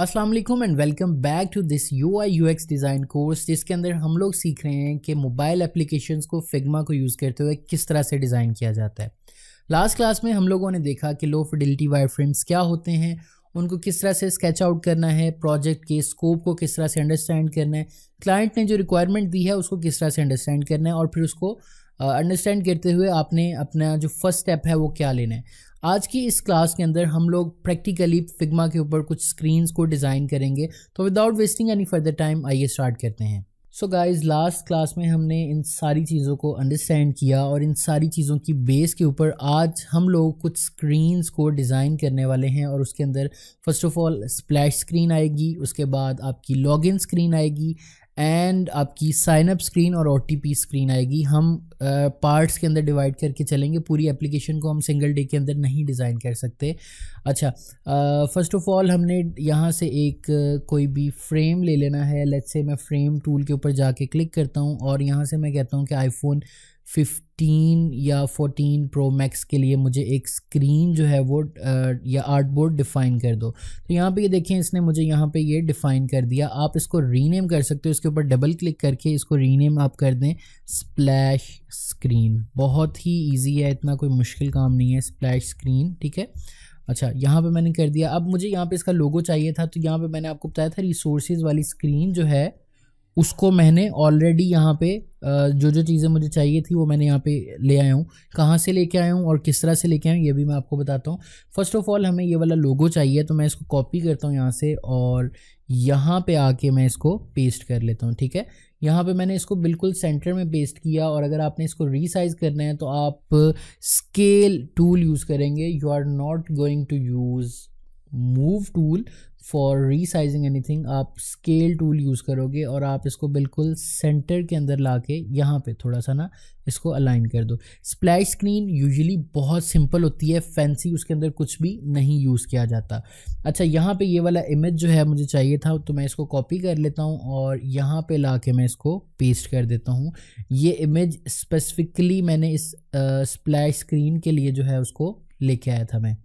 Aslam and welcome back to this U I U X design course जिसके अंदर हम लोग सीख रहे हैं कि मोबाइल एप्लीकेशन को फिगमा को यूज़ करते हुए किस तरह से डिज़ाइन किया जाता है लास्ट क्लास में हम लोगों ने देखा कि लो फिडिलिटी वायर फ्रेम्स क्या होते हैं उनको किस तरह से स्केच आउट करना है प्रोजेक्ट के स्कोप को किस तरह से अंडरस्टैंड करना है क्लाइंट ने जो रिक्वायरमेंट दी है उसको किस तरह से अंडरस्टैंड करना है और फिर उसको अंडरस्टैंड करते हुए आपने अपना जो फर्स्ट स्टेप है वो क्या लेना है आज की इस क्लास के अंदर हम लोग प्रैक्टिकली फिग्मा के ऊपर कुछ स्क्रीन्स को डिज़ाइन करेंगे तो without wasting any further time आइए स्टार्ट करते हैं सो गाइस लास्ट क्लास में हमने इन सारी चीज़ों को अंडरस्टैंड किया और इन सारी चीज़ों की बेस के ऊपर आज हम लोग कुछ स्क्रीन्स को डिज़ाइन करने वाले हैं और उसके अंदर first of all splash screen आएगी उसके बाद आपकी लॉगिन स्क्रीन आएगी एंड आपकी साइनअप स्क्रीन और ओ स्क्रीन आएगी हम पार्ट्स uh, के अंदर डिवाइड करके चलेंगे पूरी एप्लीकेशन को हम सिंगल डे के अंदर नहीं डिज़ाइन कर सकते अच्छा फर्स्ट ऑफ ऑल हमने यहाँ से एक uh, कोई भी फ्रेम ले लेना है लेट्स से मैं फ्रेम टूल के ऊपर जाके क्लिक करता हूँ और यहाँ से मैं कहता हूँ कि आईफोन 15 या 14 प्रो मैक्स के लिए मुझे एक स्क्रीन जो है वो आ, या आर्ट बोर्ड डिफ़ाइन कर दो तो यहाँ पे ये देखें इसने मुझे यहाँ पे ये डिफ़ाइन कर दिया आप इसको रीनेम कर सकते हो इसके ऊपर डबल क्लिक करके इसको रीनेम आप कर दें स्प्लैश स्क्रीन बहुत ही इजी है इतना कोई मुश्किल काम नहीं है स्प्लैश स्क्रीन ठीक है अच्छा यहाँ पर मैंने कर दिया अब मुझे यहाँ पर इसका लोगो चाहिए था तो यहाँ पर मैंने आपको बताया था रिसोर्सेज वाली स्क्रीन जो है उसको मैंने ऑलरेडी यहाँ पे जो जो चीज़ें मुझे चाहिए थी वो मैंने यहाँ पे ले आया हूँ कहाँ से लेके आया हूँ और किस तरह से लेके आया हूँ ये भी मैं आपको बताता हूँ फर्स्ट ऑफ ऑल हमें ये वाला लोगो चाहिए तो मैं इसको कॉपी करता हूँ यहाँ से और यहाँ पे आके मैं इसको पेस्ट कर लेता हूँ ठीक है यहाँ पे मैंने इसको बिल्कुल सेंटर में पेस्ट किया और अगर आपने इसको रीसाइज करना है तो आप स्केल टूल यूज़ करेंगे you are not going to use move tool for resizing anything आप स्केल टूल यूज़ करोगे और आप इसको बिल्कुल सेंटर के अंदर ला के यहाँ पर थोड़ा सा ना इसको अलाइन कर दो स्प्लैश स्क्रीन यूजली बहुत सिंपल होती है फैंसी उसके अंदर कुछ भी नहीं यूज़ किया जाता अच्छा यहाँ पर ये वाला इमेज जो है मुझे चाहिए था तो मैं इसको कॉपी कर लेता हूँ और यहाँ पर ला के मैं इसको पेस्ट कर देता हूँ ये इमेज स्पेसिफिकली मैंने इस स्प्लैश स्क्रीन के लिए जो है उसको लेके आया था मैं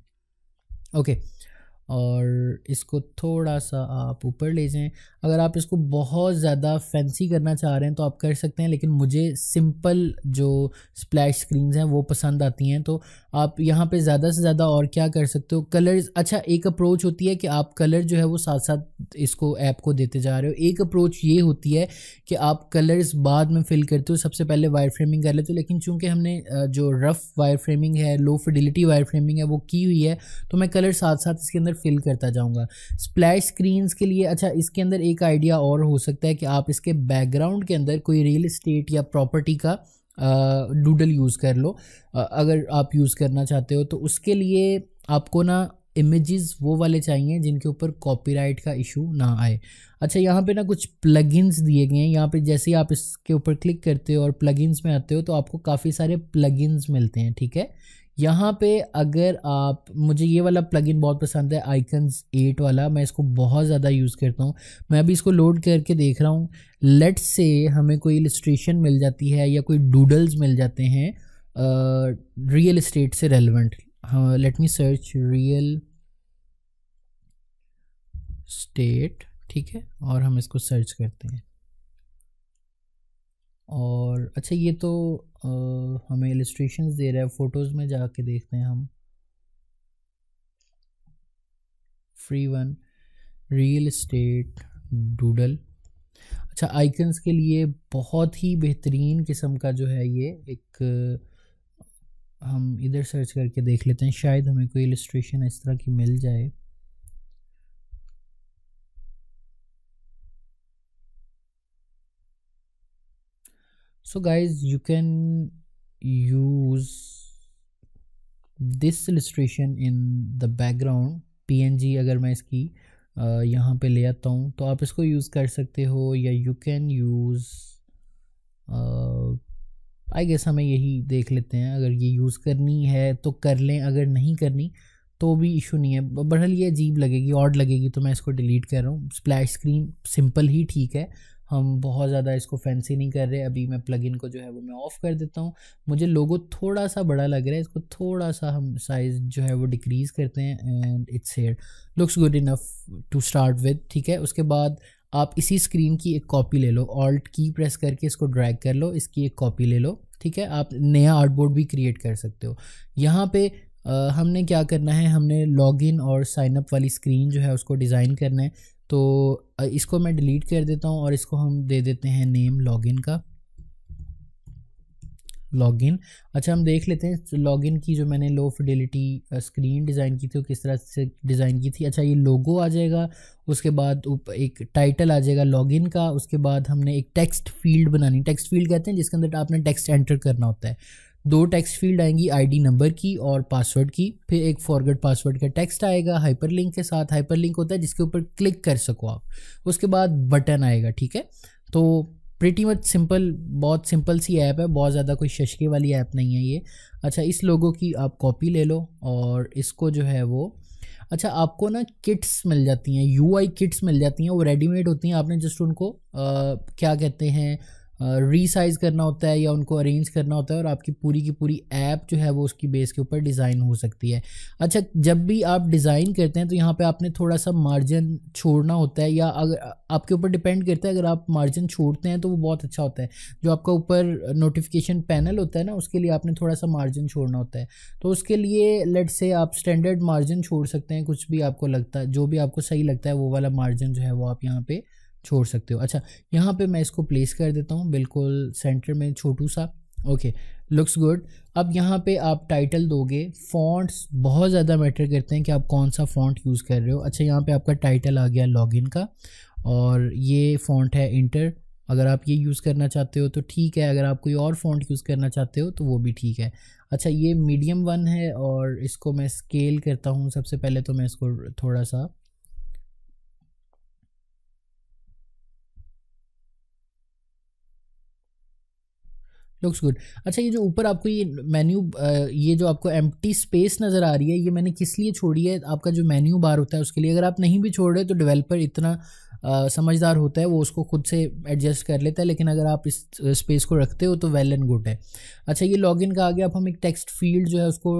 ओके okay. और इसको थोड़ा सा आप ऊपर ले जाएं अगर आप इसको बहुत ज़्यादा फैंसी करना चाह रहे हैं तो आप कर सकते हैं लेकिन मुझे सिंपल जो स्प्लैश स्क्रीन्स हैं वो पसंद आती हैं तो आप यहाँ पे ज़्यादा से ज़्यादा और क्या कर सकते हो कलर्स अच्छा एक अप्रोच होती है कि आप कलर जो है वो साथ साथ इसको ऐप को देते जा रहे हो एक अप्रोच ये होती है कि आप कलर्स बाद में फिल करते हो सबसे पहले वायर फ्रेमिंग कर लेते हो लेकिन चूँकि हमने जो रफ़ वायर फ्रेमिंग है लो फिडिलिटी वायर फ्रेमिंग है वो की हुई है तो मैं कलर साथ साथ इसके अंदर फिल करता जाऊँगा स्प्लैश स्क्रीन्स के लिए अच्छा इसके अंदर एक आइडिया और हो सकता है कि आप इसके बैकग्राउंड के अंदर कोई रियल इस्टेट या प्रॉपर्टी का डूडल यूज़ कर लो अगर आप यूज़ करना चाहते हो तो उसके लिए आपको ना इमेजेस वो वाले चाहिए जिनके ऊपर कॉपीराइट का इशू ना आए अच्छा यहाँ पे ना कुछ प्लगइन्स दिए गए हैं यहाँ पे जैसे ही आप इसके ऊपर क्लिक करते हो और प्लगइन्स में आते हो तो आपको काफ़ी सारे प्लगइन्स मिलते हैं ठीक है यहाँ पे अगर आप मुझे ये वाला प्लगइन बहुत पसंद है आइकन्स एट वाला मैं इसको बहुत ज़्यादा यूज़ करता हूँ मैं अभी इसको लोड करके देख रहा हूँ लेट से हमें कोई इलस्ट्रेशन मिल जाती है या कोई डूडल्स मिल जाते हैं रियल uh, इस्टेट से relevant let me search real estate ठीक है और हम इसको सर्च करते हैं और अच्छा ये तो आ, हमें इलस्ट्रेशंस दे रहा है फ़ोटोज़ में जाके देखते हैं हम free one real estate doodle अच्छा आइकन्स के लिए बहुत ही बेहतरीन किस्म का जो है ये एक हम इधर सर्च करके देख लेते हैं शायद हमें कोई इलस्ट्रेशन इस तरह की मिल जाए so guys you can use this illustration in the background png अगर मैं इसकी यहाँ पे ले आता हूँ तो आप इसको यूज़ कर सकते हो या you can use I guess हमें यही देख लेते हैं अगर ये यूज़ करनी है तो कर लें अगर नहीं करनी तो भी इशू नहीं है बढ़ल ये अजीब लगेगी ऑड लगेगी तो मैं इसको डिलीट कर रहा हूँ स्प्लैश स्क्रीन सिंपल ही ठीक है हम बहुत ज़्यादा इसको फैंसी नहीं कर रहे अभी मैं प्लगइन को जो है वो मैं ऑफ़ कर देता हूँ मुझे लोगो थोड़ा सा बड़ा लग रहा है इसको थोड़ा सा हम साइज़ जो है वो डिक्रीज़ करते हैं and it's here looks good enough to start with ठीक है उसके बाद आप इसी स्क्रीन की एक कॉपी ले लो ऑल्ट की प्रेस करके इसको ड्रैग कर लो इसकी एक कॉपी ले लो ठीक है आप नया आर्टबोर्ड भी क्रिएट कर सकते हो यहाँ पे आ, हमने क्या करना है हमने लॉगिन और साइनअप वाली स्क्रीन जो है उसको डिज़ाइन करना है तो इसको मैं डिलीट कर देता हूँ और इसको हम दे देते हैं नेम लॉगिन का लॉगिन अच्छा हम देख लेते हैं लॉगिन की जो मैंने लो फिडेलिटी स्क्रीन डिज़ाइन की थी वो किस तरह से डिज़ाइन की थी अच्छा ये लोगो आ जाएगा उसके बाद एक टाइटल आ जाएगा लॉगिन का उसके बाद हमने एक टेक्स्ट फील्ड बनानी टेक्स्ट फील्ड कहते हैं जिसके अंदर आपने टेक्स्ट एंटर करना होता है दो टेक्स्ट फील्ड आएंगी आईडी नंबर की और पासवर्ड की फिर एक फॉरगेट पासवर्ड का टेक्स्ट आएगा हाइपरलिंक के साथ हाइपरलिंक होता है जिसके ऊपर क्लिक कर सको आप उसके बाद बटन आएगा ठीक है तो प्रिटी मच सिंपल बहुत सिंपल सी ऐप है बहुत ज़्यादा कोई शशके वाली ऐप नहीं है ये अच्छा इस लोगों की आप कॉपी ले लो और इसको जो है वो अच्छा आपको ना किट्स मिल जाती हैं यू किट्स मिल जाती हैं वो रेडीमेड होती हैं आपने जस्ट उनको आ, क्या कहते हैं रीसाइज़ करना होता है या उनको अरेंज करना होता है और आपकी पूरी की पूरी ऐप जो है वो उसकी बेस के ऊपर डिज़ाइन हो सकती है अच्छा जब भी आप डिज़ाइन करते हैं तो यहाँ पे आपने थोड़ा सा मार्जिन छोड़ना होता है या अगर आपके ऊपर डिपेंड करता है अगर आप मार्जिन छोड़ते हैं तो वो बहुत अच्छा होता है जो आपका ऊपर नोटिफिकेशन पैनल होता है ना उसके लिए आपने थोड़ा सा मार्जिन छोड़ना होता है तो उसके लिए लेट से आप स्टैंडर्ड मार्जिन छोड़ सकते हैं कुछ भी आपको लगता है जो भी आपको सही लगता है वो वाला मार्जिन जो है वो आप यहाँ पर छोड़ सकते हो अच्छा यहाँ पे मैं इसको प्लेस कर देता हूँ बिल्कुल सेंटर में छोटू सा ओके लुक्स गुड अब यहाँ पे आप टाइटल दोगे फॉन्ट्स बहुत ज़्यादा मैटर करते हैं कि आप कौन सा फॉन्ट यूज़ कर रहे हो अच्छा यहाँ पे आपका टाइटल आ गया लॉगिन का और ये फॉन्ट है इंटर अगर आप ये यूज़ करना चाहते हो तो ठीक है अगर आप कोई और फॉन्ट यूज़ करना चाहते हो तो वो भी ठीक है अच्छा ये मीडियम वन है और इसको मैं स्केल करता हूँ सबसे पहले तो मैं इसको थोड़ा सा लुक्स गुड अच्छा ये जो ऊपर आपको ये मेन्यू ये जो आपको एम स्पेस नज़र आ रही है ये मैंने किस लिए छोड़ी है आपका जो मेन्यू बार होता है उसके लिए अगर आप नहीं भी छोड़ रहे तो डेवलपर इतना आ, समझदार होता है वो उसको खुद से एडजस्ट कर लेता है लेकिन अगर आप इस स्पेस को रखते हो तो वेल एंड गुड है अच्छा ये लॉगिन का आगे आप हम एक टेक्स्ट फील्ड जो है उसको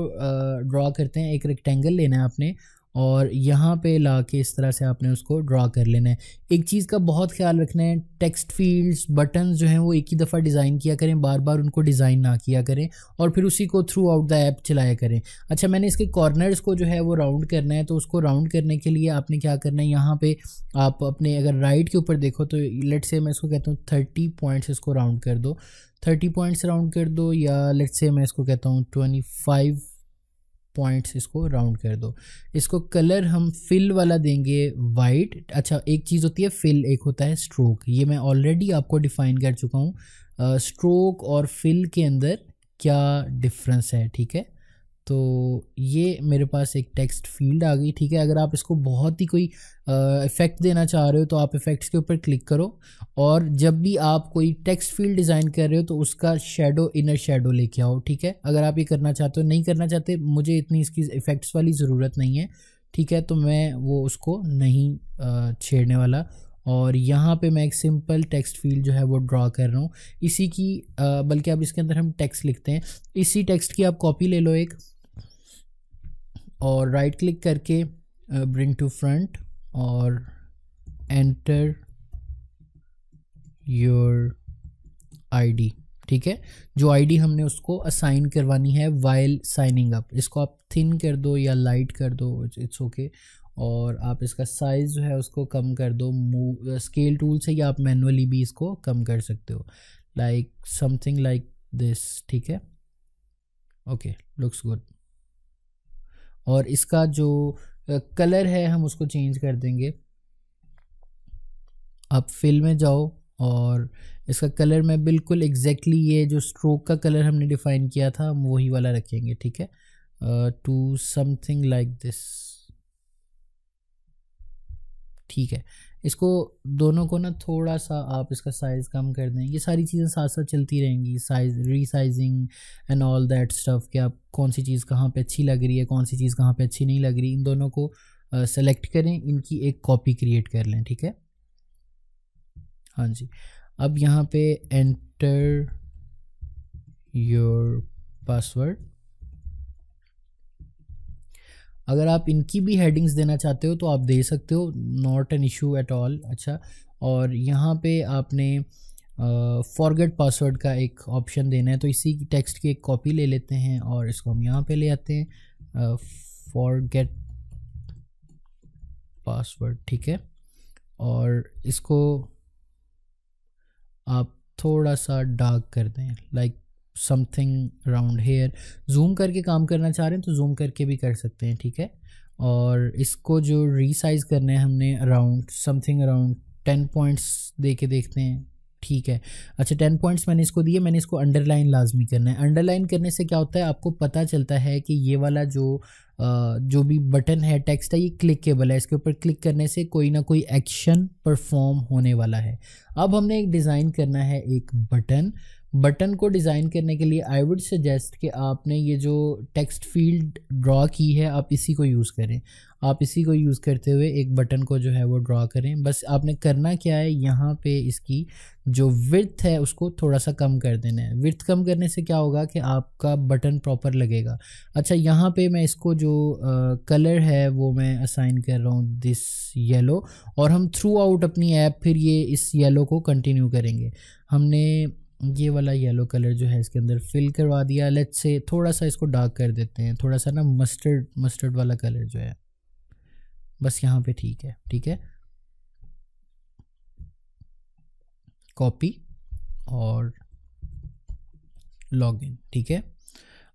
ड्रॉ करते हैं एक रेक्टेंगल लेना है आपने और यहाँ पे ला के इस तरह से आपने उसको ड्रा कर लेना है एक चीज़ का बहुत ख्याल रखना है टेक्स्ट फील्ड्स बटन जो हैं वो एक ही दफ़ा डिज़ाइन किया करें बार बार उनको डिज़ाइन ना किया करें और फिर उसी को थ्रू आउट द ऐप चलाया करें अच्छा मैंने इसके कॉर्नर्स को जो है वो राउंड करना है तो उसको राउंड करने के लिए आपने क्या करना है यहाँ पर आप अपने अगर राइट के ऊपर देखो तो लेट से मैं इसको कहता हूँ थर्टी पॉइंट्स इसको राउंड कर दो थर्टी पॉइंट्स राउंड कर दो या लेट से मैं इसको कहता हूँ ट्वेंटी फाइव पॉइंट्स इसको राउंड कर दो इसको कलर हम फिल वाला देंगे वाइट अच्छा एक चीज़ होती है फिल एक होता है स्ट्रोक ये मैं ऑलरेडी आपको डिफाइन कर चुका हूँ स्ट्रोक और फिल के अंदर क्या डिफरेंस है ठीक है तो ये मेरे पास एक टेक्स्ट फील्ड आ गई ठीक है अगर आप इसको बहुत ही कोई इफ़ेक्ट देना चाह रहे हो तो आप इफ़ेक्ट्स के ऊपर क्लिक करो और जब भी आप कोई टेक्स्ट फील्ड डिज़ाइन कर रहे हो तो उसका शेडो इनर शेडो लेके आओ ठीक है अगर आप ये करना चाहते हो नहीं करना चाहते मुझे इतनी इसकी इफ़ेक्ट्स वाली ज़रूरत नहीं है ठीक है तो मैं वो उसको नहीं छेड़ने वाला और यहाँ पे मैं एक सिंपल टेक्स्ट फील्ड जो है वो ड्रा कर रहा हूँ इसी की बल्कि अब इसके अंदर हम टेक्स्ट लिखते हैं इसी टेक्स्ट की आप कॉपी ले लो एक और राइट क्लिक करके ब्रिंग टू फ्रंट और एंटर योर आईडी ठीक है जो आईडी हमने उसको असाइन करवानी है वाइल साइनिंग अप इसको आप थिन कर दो या लाइट कर दो इट्स ओके okay. और आप इसका साइज़ जो है उसको कम कर दो स्केल टूल uh, से या आप मैनुअली भी इसको कम कर सकते हो लाइक समथिंग लाइक दिस ठीक है ओके लुक्स गुड और इसका जो कलर uh, है हम उसको चेंज कर देंगे आप फिल में जाओ और इसका कलर मैं बिल्कुल एग्जैक्टली exactly ये जो स्ट्रोक का कलर हमने डिफ़ाइन किया था हम वही वाला रखेंगे ठीक है टू समथिंग लाइक दिस ठीक है इसको दोनों को ना थोड़ा सा आप इसका साइज़ कम कर दें ये सारी चीज़ें साथ साथ चलती रहेंगी size resizing and all that stuff कि आप कौन सी चीज़ कहाँ पे अच्छी लग रही है कौन सी चीज़ कहाँ पे अच्छी नहीं लग रही इन दोनों को सेलेक्ट करें इनकी एक कॉपी क्रिएट कर लें ठीक है हाँ जी अब यहाँ पे एंटर योर पासवर्ड अगर आप इनकी भी हेडिंग्स देना चाहते हो तो आप दे सकते हो not an issue at all अच्छा और यहाँ पे आपने फॉरगेट पासवर्ड का एक ऑप्शन देना है तो इसी टेक्स्ट की एक कॉपी ले लेते हैं और इसको हम यहाँ पे ले आते हैं फॉरगेट पासवर्ड ठीक है और इसको आप थोड़ा सा डार्क कर दें like something around here zoom करके काम करना चाह रहे हैं तो जूम करके भी कर सकते हैं ठीक है और इसको जो रीसाइज़ करना है हमने around something around ten points दे के देखते हैं ठीक है अच्छा टेन पॉइंट्स मैंने इसको दिए मैंने इसको अंडरलाइन लाजमी करना है अंडरलाइन करने से क्या होता है आपको पता चलता है कि ये वाला जो जो भी बटन है टेक्स्ट है ये क्लिकेबल है इसके ऊपर क्लिक करने से कोई ना कोई एक्शन परफॉर्म होने वाला है अब हमने एक डिज़ाइन करना है एक बटन बटन को डिज़ाइन करने के लिए आई वुड सजेस्ट कि आपने ये जो टेक्स्ट फील्ड ड्रॉ की है आप इसी को यूज़ करें आप इसी को यूज़ करते हुए एक बटन को जो है वो ड्रॉ करें बस आपने करना क्या है यहाँ पे इसकी जो विर्थ है उसको थोड़ा सा कम कर देना है विर्थ कम करने से क्या होगा कि आपका बटन प्रॉपर लगेगा अच्छा यहाँ पे मैं इसको जो कलर है वो मैं असाइन कर रहा हूँ दिस येलो और हम थ्रू आउट अपनी ऐप फिर ये इस येलो को कंटिन्यू करेंगे हमने ये वाला येलो कलर जो है इसके अंदर फिल करवा दिया लेट्स से थोड़ा सा इसको डार्क कर देते हैं थोड़ा सा ना मस्टर्ड मस्टर्ड वाला कलर जो है बस यहाँ पे ठीक है ठीक है कॉपी और लॉगिन ठीक है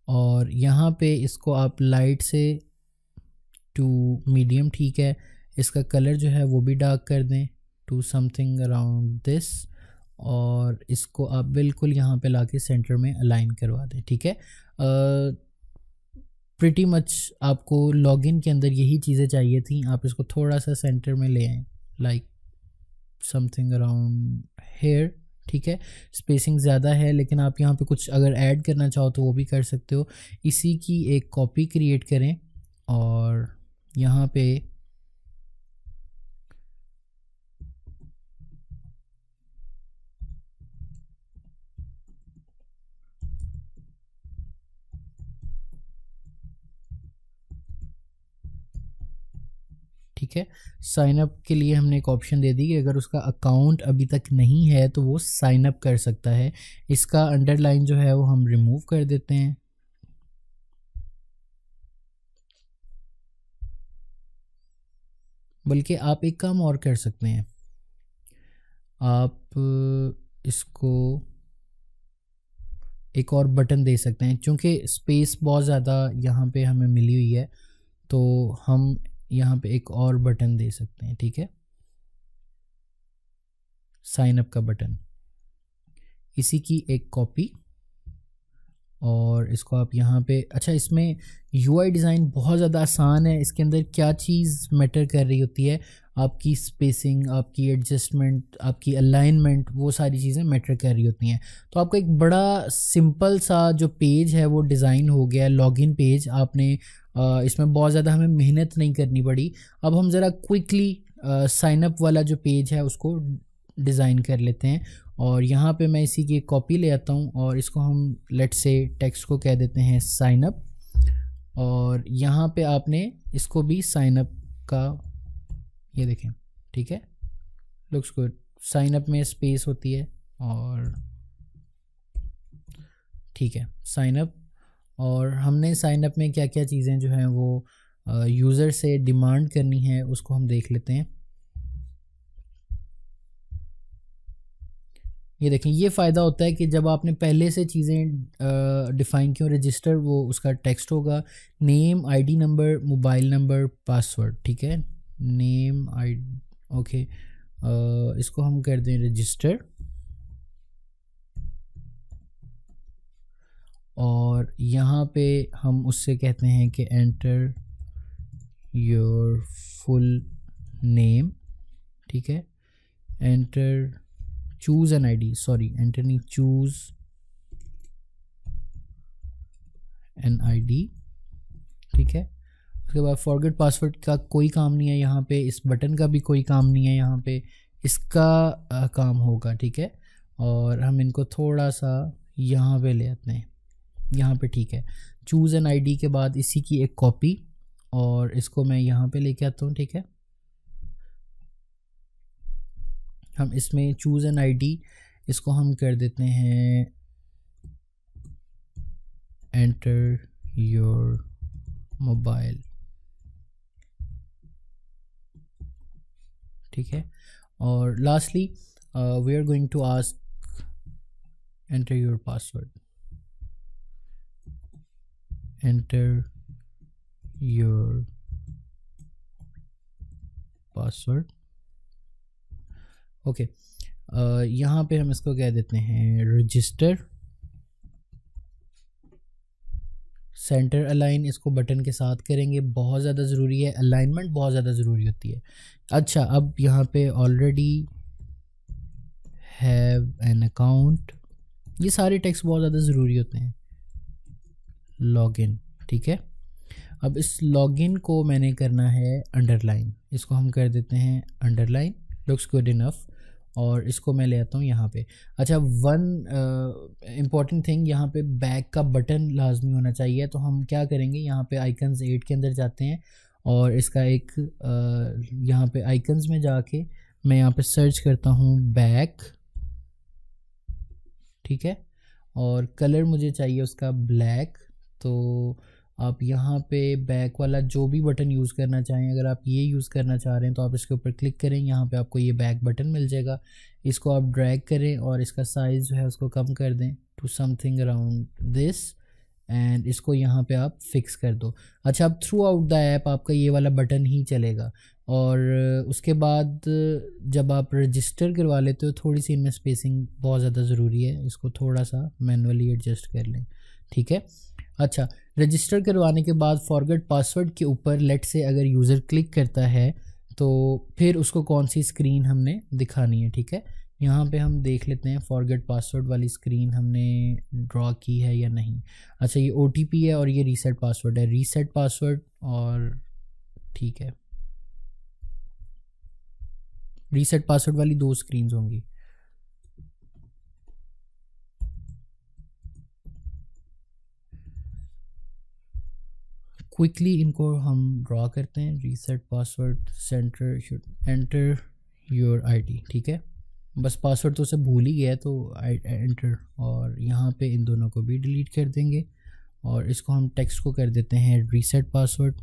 और यहाँ पे इसको आप लाइट से टू मीडियम ठीक है इसका कलर जो है वो भी डार्क कर दें टू समथिंग अराउंड दिस और इसको आप बिल्कुल यहाँ पे लाके सेंटर में अलाइन करवा दें ठीक है प्रिटी मच आपको लॉगिन के अंदर यही चीज़ें चाहिए थी आप इसको थोड़ा सा सेंटर में ले आएँ लाइक समथिंग अराउंड हेयर ठीक है स्पेसिंग ज़्यादा है लेकिन आप यहाँ पे कुछ अगर ऐड करना चाहो तो वो भी कर सकते हो इसी की एक कॉपी क्रिएट करें और यहाँ पे ठीक है साइन अप के लिए हमने एक ऑप्शन दे दी कि अगर उसका अकाउंट अभी तक नहीं है तो वो साइन अप कर सकता है इसका अंडरलाइन जो है वो हम रिमूव कर देते हैं बल्कि आप एक काम और कर सकते हैं आप इसको एक और बटन दे सकते हैं क्योंकि स्पेस बहुत ज़्यादा यहाँ पे हमें मिली हुई है तो हम यहाँ पे एक और बटन दे सकते हैं ठीक है साइन अप का बटन इसी की एक कॉपी और इसको आप यहाँ पे अच्छा इसमें यूआई डिज़ाइन बहुत ज़्यादा आसान है इसके अंदर क्या चीज़ मैटर कर रही होती है आपकी स्पेसिंग आपकी एडजस्टमेंट आपकी अलाइनमेंट वो सारी चीज़ें मैटर कर रही होती हैं तो आपको एक बड़ा सिंपल सा जो पेज है वो डिज़ाइन हो गया लॉगिन पेज आपने इसमें बहुत ज़्यादा हमें मेहनत नहीं करनी पड़ी अब हम ज़रा क्विकली साइनअप वाला जो पेज है उसको डिज़ाइन कर लेते हैं और यहाँ पे मैं इसी की कॉपी ले आता हूँ और इसको हम लेट से टेक्स्ट को कह देते हैं साइनअप और यहाँ पे आपने इसको भी साइनअप का ये देखें ठीक है लुक्स गुड साइन अप में स्पेस होती है और ठीक है साइन अप और हमने साइन अप में क्या क्या चीज़ें जो हैं वो यूज़र से डिमांड करनी है उसको हम देख लेते हैं ये देखें ये फ़ायदा होता है कि जब आपने पहले से चीज़ें डिफ़ाइन की हो रजिस्टर वो उसका टेक्स्ट होगा name ID number mobile number password ठीक है नेम आई ओके इसको हम कर दें रजिस्टर और यहाँ पे हम उससे कहते हैं कि एंटर योर फुल नेम ठीक है enter choose an ID sorry enter नहीं चूज़ एन आईडी ठीक है उसके बाद फॉरगेट पासवर्ड का कोई काम नहीं है यहाँ पे इस बटन का भी कोई काम नहीं है यहाँ पे इसका आ, काम होगा ठीक है और हम इनको थोड़ा सा यहाँ पे ले आते हैं यहाँ पे ठीक है चूज़ एन आईडी के बाद इसी की एक कॉपी और इसको मैं यहाँ पे लेके आता हूँ ठीक है हम इसमें चूज़ एन आईडी इसको हम कर देते हैं एंटर योर मोबाइल ठीक है और lastly we are going to ask enter your password enter your password okay यहाँ पे हम इसको कह देते हैं रजिस्टर सेंटर अलाइन इसको बटन के साथ करेंगे बहुत ज़्यादा ज़रूरी है अलाइनमेंट बहुत ज़्यादा ज़रूरी होती है अच्छा अब यहाँ पे ऑलरेडी हैव एन अकाउंट ये सारे टेक्स्ट बहुत ज़्यादा ज़रूरी होते हैं लॉगिन ठीक है अब इस लॉगिन को मैंने करना है अंडरलाइन इसको हम कर देते हैं अंडरलाइन लुक्स गुड इनफ और इसको मैं ले आता हूँ यहाँ पे अच्छा वन इम्पॉर्टेंट थिंग यहाँ पे बैक का बटन लाजमी होना चाहिए तो हम क्या करेंगे यहाँ पे आइकन्स एट के अंदर जाते हैं और इसका एक uh, यहाँ पे आइकन्स में जाके मैं यहाँ पे सर्च करता हूँ बैक ठीक है और कलर मुझे चाहिए उसका ब्लैक तो आप यहाँ पे बैक वाला जो भी बटन यूज़ करना चाहें अगर आप ये यूज़ करना चाह रहे हैं तो आप इसके ऊपर क्लिक करें यहाँ पे आपको ये बैक बटन मिल जाएगा इसको आप ड्रैग करें और इसका साइज़ जो है उसको कम कर दें to something around this and इसको यहाँ पे आप फिक्स कर दो अच्छा अब थ्रू आउट द ऐप आपका ये वाला बटन ही चलेगा और उसके बाद जब आप रजिस्टर करवा लेते हो थोड़ी सी इनमें स्पेसिंग बहुत ज़्यादा ज़रूरी है इसको थोड़ा सा मैनुअली एडजस्ट कर लें ठीक है अच्छा रजिस्टर करवाने के बाद फॉरगेट पासवर्ड के ऊपर लेट से अगर यूज़र क्लिक करता है तो फिर उसको कौन सी स्क्रीन हमने दिखानी है ठीक है यहाँ पे हम देख लेते हैं फॉरगेट पासवर्ड वाली स्क्रीन हमने ड्रॉ की है या नहीं अच्छा ये ओ है और ये रीसेट पासवर्ड है रीसेट पासवर्ड और ठीक है रीसेट पासवर्ड वाली दो स्क्रीन होंगी क्विकली इनको हम ड्रॉ करते हैं reset password center should enter your ID ठीक है बस पासवर्ड तो उसे भूल ही गया तो आई एंटर और यहाँ पे इन दोनों को भी डिलीट कर देंगे और इसको हम टेक्स्ट को कर देते हैं रीसेट पासवर्ड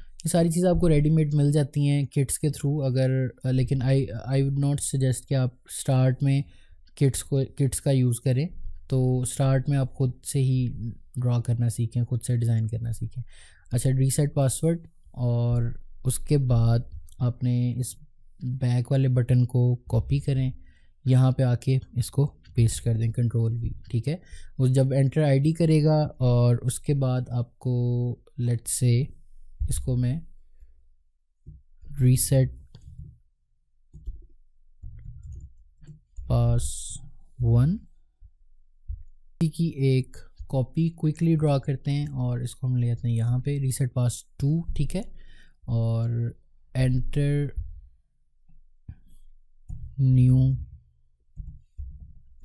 ये सारी चीज़ें आपको रेडीमेड मिल जाती हैं किट्स के थ्रू अगर लेकिन I I would not suggest कि आप स्टार्ट में किट्स को किट्स का यूज़ करें तो स्टार्ट में आप खुद से ही ड्रा करना सीखें खुद से डिज़ाइन करना सीखें अच्छा रीसेट पासवर्ड और उसके बाद आपने इस बैक वाले बटन को कॉपी करें यहाँ पे आके इसको पेस्ट कर दें कंट्रोल भी ठीक है उस जब एंटर आईडी करेगा और उसके बाद आपको लेट से इसको मैं रीसेट पास वन पी की एक कॉपी क्विकली ड्रा करते हैं और इसको हम ले जाते हैं यहाँ पे रीसेट पास टू ठीक है और एंटर न्यू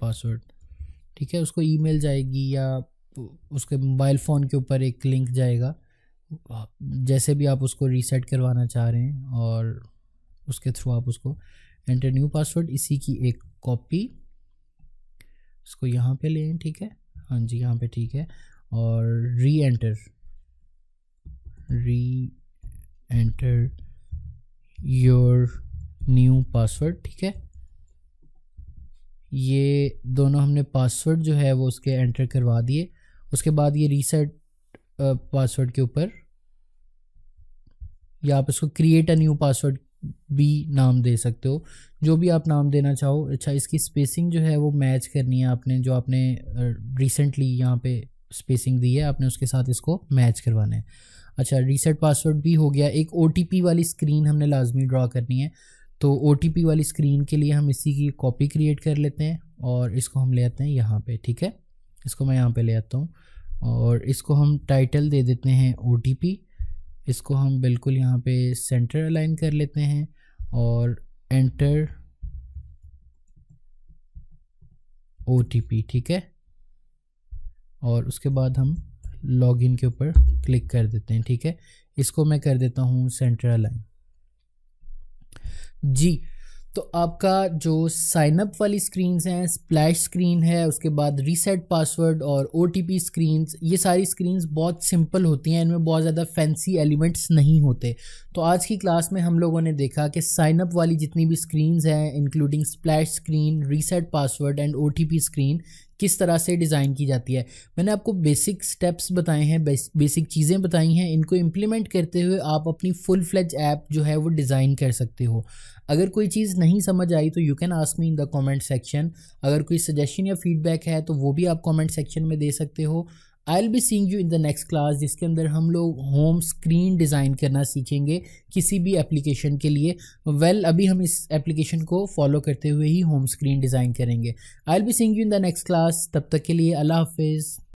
पासवर्ड ठीक है उसको ईमेल जाएगी या उसके मोबाइल फ़ोन के ऊपर एक लिंक जाएगा जैसे भी आप उसको रीसेट करवाना चाह रहे हैं और उसके थ्रू आप उसको एंटर न्यू पासवर्ड इसी की एक कॉपी इसको यहाँ पे लें ठीक है हाँ जी यहाँ पे ठीक है और री एंटर री एंटर योर न्यू पासवर्ड ठीक है ये दोनों हमने पासवर्ड जो है वो उसके एंटर करवा दिए उसके बाद ये रीसेट पासवर्ड के ऊपर या आप इसको क्रिएट अ न्यू पासवर्ड भी नाम दे सकते हो जो भी आप नाम देना चाहो अच्छा इसकी स्पेसिंग जो है वो मैच करनी है आपने जो आपने रिसेंटली यहाँ पे स्पेसिंग दी है आपने उसके साथ इसको मैच करवाना है अच्छा रीसेट पासवर्ड भी हो गया एक ओ वाली स्क्रीन हमने लाजमी ड्रा करनी है तो ओ वाली स्क्रीन के लिए हम इसी की कॉपी क्रिएट कर लेते हैं और इसको हम ले आते हैं यहाँ पे ठीक है इसको मैं यहाँ पे ले आता हूँ और इसको हम टाइटल दे देते हैं ओ टी पी इसको हम बिल्कुल यहाँ पे सेंटर अलाइन कर लेते हैं और एंटर ओ ठीक है और उसके बाद हम लॉगिन के ऊपर क्लिक कर देते हैं ठीक है इसको मैं कर देता हूँ सेंटर अलाइन जी तो आपका जो साइनअप वाली स्क्रीन्स हैं स्प्लैश स्क्रीन है उसके बाद रीसेट पासवर्ड और ओ टी पी स्क्रीन्स ये सारी स्क्रीन्स बहुत सिंपल होती हैं इनमें बहुत ज़्यादा फैंसी एलिमेंट्स नहीं होते तो आज की क्लास में हम लोगों ने देखा कि साइनअप वाली जितनी भी स्क्रीन्स हैं including splash screen reset password and O T P screen किस तरह से डिज़ाइन की जाती है मैंने आपको बेसिक स्टेप्स बताए हैं बेसिक चीज़ें बताई हैं इनको इम्प्लीमेंट करते हुए आप अपनी फुल फ्लेज ऐप जो है वो डिज़ाइन कर सकते हो अगर कोई चीज़ नहीं समझ आई तो you can ask me in the comment section अगर कोई सजेशन या फीडबैक है तो वो भी आप कमेंट सेक्शन में दे सकते हो I'll be seeing you in the next class जिसके अंदर हम लोग होम स्क्रीन डिज़ाइन करना सीखेंगे किसी भी एप्लीकेशन के लिए वेल well, अभी हम इस एप्लीकेशन को फॉलो करते हुए ही होम स्क्रीन डिज़ाइन करेंगे I'll be seeing you in the next class तब तक के लिए अल्लाह हाफिज़